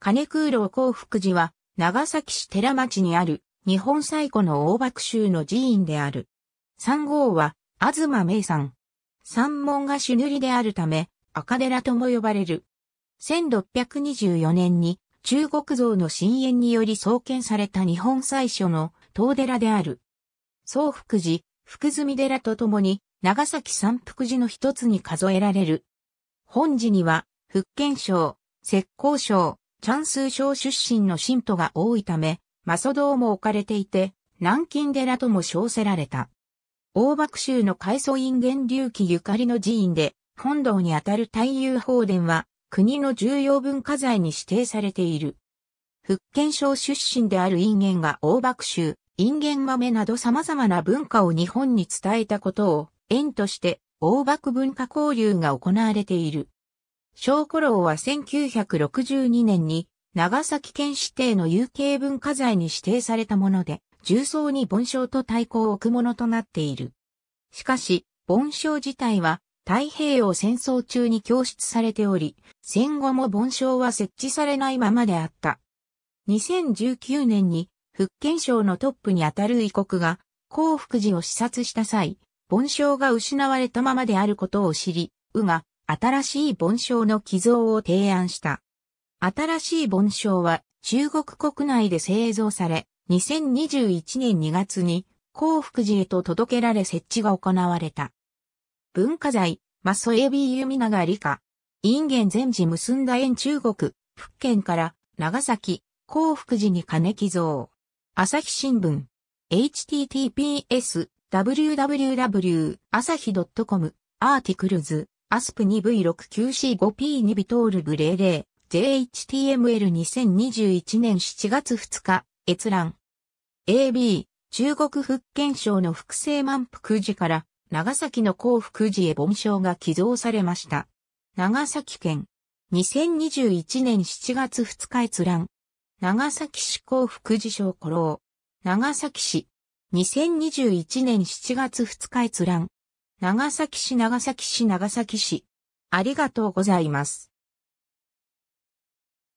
金空楼幸福寺は、長崎市寺町にある、日本最古の大爆州の寺院である。三号は、東ま名山。三門が朱塗りであるため、赤寺とも呼ばれる。1624年に、中国像の深淵により創建された日本最初の東寺である。宗福寺、福住寺とともに、長崎三福寺の一つに数えられる。本寺には、福建省、浙江省、チャンスー省出身の信徒が多いため、マソ堂も置かれていて、南京寺とも称せられた。大幕州の海祖院源流記ゆかりの寺院で、本堂にあたる太遊法殿は、国の重要文化財に指定されている。福建省出身である因縁が大幕州、因縁豆など様々な文化を日本に伝えたことを、縁として、大幕文化交流が行われている。小古楼は1962年に長崎県指定の有形文化財に指定されたもので、重層に盆章と対抗を置くものとなっている。しかし、盆章自体は太平洋戦争中に供出されており、戦後も盆章は設置されないままであった。2019年に福建省のトップにあたる異国が幸福寺を視察した際、盆章が失われたままであることを知り、うが、新しい盆章の寄贈を提案した。新しい盆章は中国国内で製造され、2021年2月に幸福寺へと届けられ設置が行われた。文化財、マソエビユミナガリカ、インゲン全寺結んだ縁中国、福建から長崎、幸福寺に金寄贈。朝日新聞、https, www, 朝日 .com、アーティクルズ。アスプ 2V69C5P2 ビトールブレーレー JHTML2021 年7月2日閲覧 AB 中国福建省の複製満福寺から長崎の幸福寺へ盆章が寄贈されました。長崎県2021年7月2日閲覧長崎市幸福寺省古老長崎市2021年7月2日閲覧長崎市長崎市長崎市。ありがとうございます。